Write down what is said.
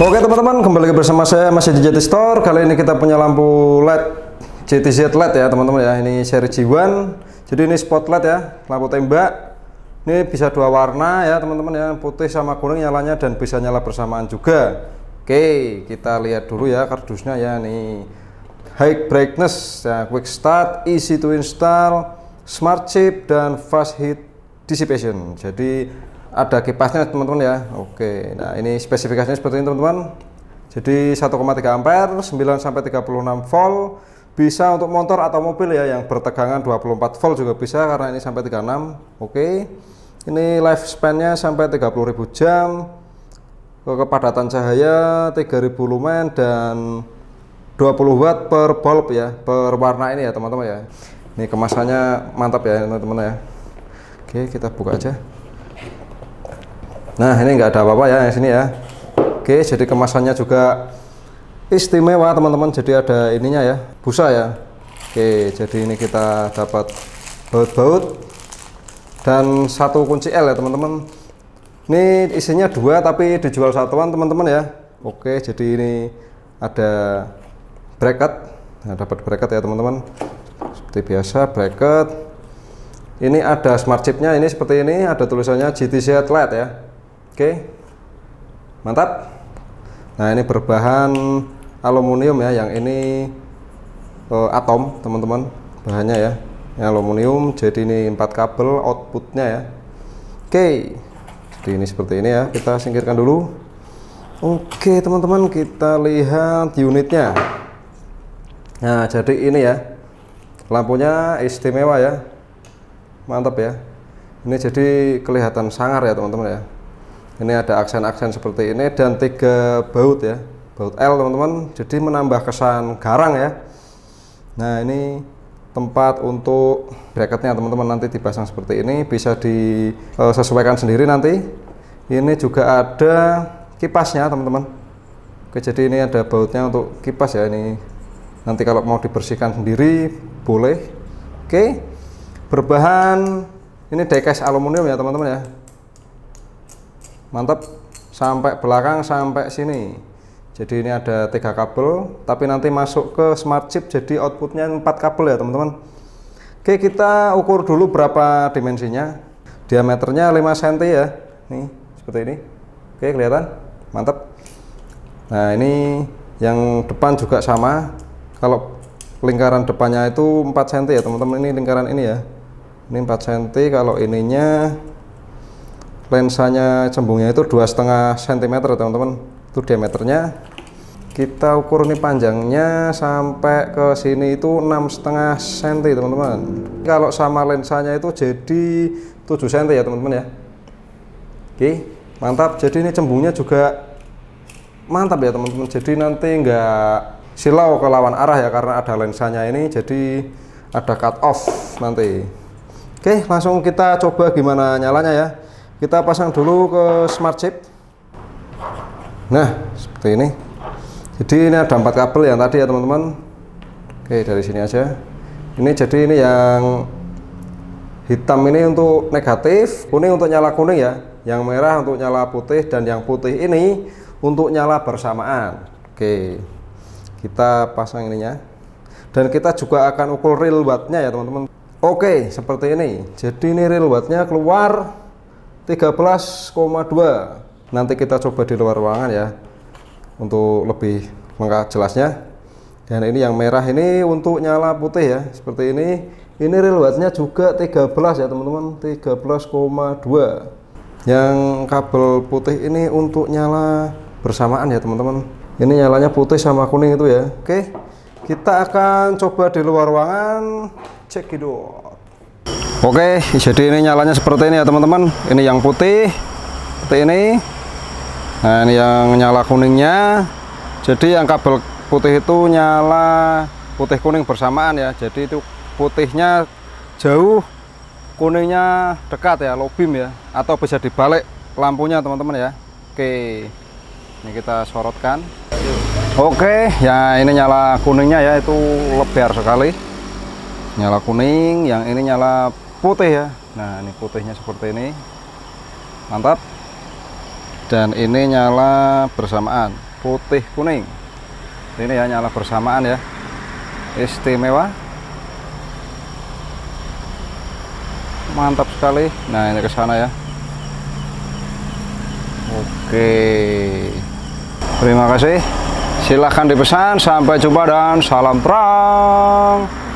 Oke teman-teman, kembali lagi bersama saya masih di JT Store. Kali ini kita punya lampu LED JTZ LED ya teman-teman ya. Ini seri G1. Jadi ini spot LED ya, lampu tembak. Ini bisa dua warna ya teman-teman ya, putih sama kuning nyalanya dan bisa nyala bersamaan juga. Oke, kita lihat dulu ya kardusnya ya nih. High brightness, ya, quick start, easy to install, smart chip dan fast heat dissipation. Jadi ada kipasnya teman-teman ya. Oke. Nah, ini spesifikasinya seperti ini teman-teman. Jadi 1,3 ampere, 9 sampai 36 volt bisa untuk motor atau mobil ya yang bertegangan 24 volt juga bisa karena ini sampai 36. Oke. Ini lifespan-nya sampai 30.000 jam. Kepadatan cahaya 3000 lumen dan 20 watt per bulb ya, per warna ini ya teman-teman ya. Ini kemasannya mantap ya teman-teman ya. Oke, kita buka aja. Nah, ini nggak ada apa-apa ya yang sini ya. Oke, jadi kemasannya juga istimewa teman-teman. Jadi ada ininya ya, busa ya. Oke, jadi ini kita dapat baut-baut dan satu kunci L ya teman-teman. Ini isinya dua tapi dijual satuan teman-teman ya. Oke, jadi ini ada bracket. Nah, dapat bracket ya teman-teman. Seperti biasa bracket ini ada smart chipnya ini seperti ini ada tulisannya GTC Atlet ya oke mantap nah ini berbahan aluminium ya yang ini uh, atom teman-teman bahannya ya ini aluminium jadi ini empat kabel outputnya ya oke jadi ini seperti ini ya kita singkirkan dulu oke teman-teman kita lihat unitnya nah jadi ini ya lampunya istimewa ya mantap ya ini jadi kelihatan sangar ya teman-teman ya ini ada aksen-aksen seperti ini dan tiga baut ya baut L teman-teman jadi menambah kesan garang ya nah ini tempat untuk bracketnya teman-teman nanti dipasang seperti ini bisa disesuaikan eh, sendiri nanti ini juga ada kipasnya teman-teman oke jadi ini ada bautnya untuk kipas ya ini nanti kalau mau dibersihkan sendiri boleh oke berbahan ini diecast aluminium ya teman-teman ya mantap sampai belakang sampai sini jadi ini ada tiga kabel tapi nanti masuk ke smart chip jadi outputnya empat kabel ya teman-teman oke kita ukur dulu berapa dimensinya diameternya 5 cm ya nih seperti ini oke kelihatan mantap nah ini yang depan juga sama kalau lingkaran depannya itu 4 cm ya teman-teman ini lingkaran ini ya ini 4 cm kalau ininya lensanya cembungnya itu dua setengah cm teman-teman itu diameternya kita ukur nih panjangnya sampai ke sini itu enam setengah senti teman-teman kalau sama lensanya itu jadi 7 cm ya teman-teman ya oke mantap jadi ini cembungnya juga mantap ya teman-teman jadi nanti nggak silau ke lawan arah ya karena ada lensanya ini jadi ada cut off nanti Oke, langsung kita coba gimana nyalanya ya. Kita pasang dulu ke smart chip. Nah, seperti ini. Jadi ini ada empat kabel yang tadi ya teman-teman. Oke, dari sini aja. Ini jadi ini yang hitam ini untuk negatif, kuning untuk nyala kuning ya. Yang merah untuk nyala putih dan yang putih ini untuk nyala bersamaan. Oke. Kita pasang ininya. Dan kita juga akan ukur real wattnya ya teman-teman. Oke, seperti ini. Jadi ini real wattnya keluar 13,2. Nanti kita coba di luar ruangan ya untuk lebih lengkap jelasnya. Dan ini yang merah ini untuk nyala putih ya, seperti ini. Ini real wattnya juga 13 ya teman-teman, 13,2. Yang kabel putih ini untuk nyala bersamaan ya teman-teman. Ini nyalanya putih sama kuning itu ya. Oke, kita akan coba di luar ruangan cekidot. itu oke jadi ini nyalanya seperti ini ya teman-teman ini yang putih seperti ini nah ini yang nyala kuningnya jadi yang kabel putih itu nyala putih kuning bersamaan ya jadi itu putihnya jauh kuningnya dekat ya low beam ya atau bisa dibalik lampunya teman-teman ya oke ini kita sorotkan oke ya ini nyala kuningnya ya itu lebar sekali nyala kuning yang ini nyala putih ya nah ini putihnya seperti ini mantap dan ini nyala bersamaan putih kuning ini ya nyala bersamaan ya istimewa mantap sekali nah ini ke sana ya oke terima kasih silahkan dipesan sampai jumpa dan salam terang